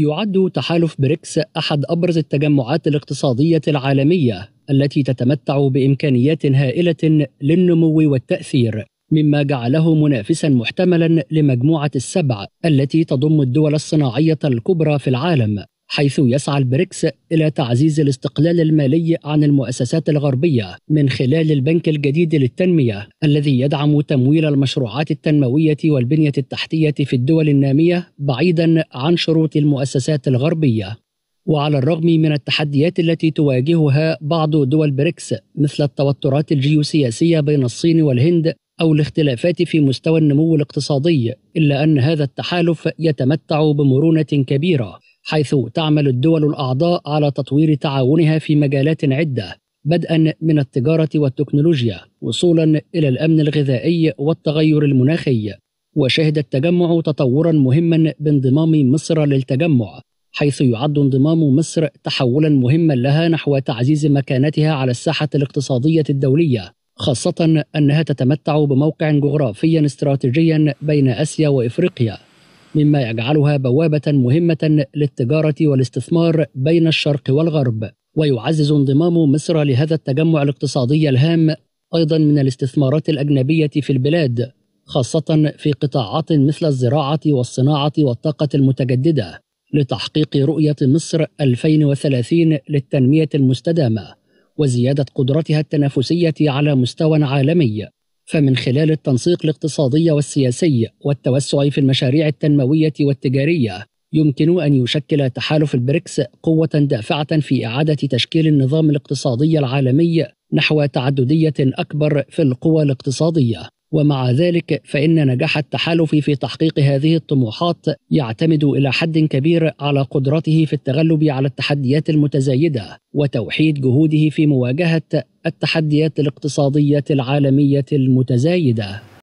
يعد تحالف بريكس أحد أبرز التجمعات الاقتصادية العالمية التي تتمتع بإمكانيات هائلة للنمو والتأثير مما جعله منافسا محتملا لمجموعة السبع التي تضم الدول الصناعية الكبرى في العالم حيث يسعى البريكس إلى تعزيز الاستقلال المالي عن المؤسسات الغربية من خلال البنك الجديد للتنمية الذي يدعم تمويل المشروعات التنموية والبنية التحتية في الدول النامية بعيدا عن شروط المؤسسات الغربية وعلى الرغم من التحديات التي تواجهها بعض دول بريكس مثل التوترات الجيوسياسية بين الصين والهند أو الاختلافات في مستوى النمو الاقتصادي إلا أن هذا التحالف يتمتع بمرونة كبيرة حيث تعمل الدول الأعضاء على تطوير تعاونها في مجالات عدة بدءا من التجارة والتكنولوجيا وصولا إلى الأمن الغذائي والتغير المناخي وشهد التجمع تطورا مهما بانضمام مصر للتجمع حيث يعد انضمام مصر تحولا مهما لها نحو تعزيز مكانتها على الساحة الاقتصادية الدولية خاصة أنها تتمتع بموقع جغرافي استراتيجي بين آسيا وإفريقيا مما يجعلها بوابة مهمة للتجارة والاستثمار بين الشرق والغرب ويعزز انضمام مصر لهذا التجمع الاقتصادي الهام أيضا من الاستثمارات الأجنبية في البلاد خاصة في قطاعات مثل الزراعة والصناعة والطاقة المتجددة لتحقيق رؤية مصر 2030 للتنمية المستدامة وزيادة قدرتها التنافسية على مستوى عالمي فمن خلال التنسيق الاقتصادي والسياسي والتوسع في المشاريع التنموية والتجارية يمكن أن يشكل تحالف البريكس قوة دافعة في إعادة تشكيل النظام الاقتصادي العالمي نحو تعددية أكبر في القوى الاقتصادية ومع ذلك فإن نجاح التحالف في تحقيق هذه الطموحات يعتمد إلى حد كبير على قدرته في التغلب على التحديات المتزايدة وتوحيد جهوده في مواجهة التحديات الاقتصادية العالمية المتزايدة.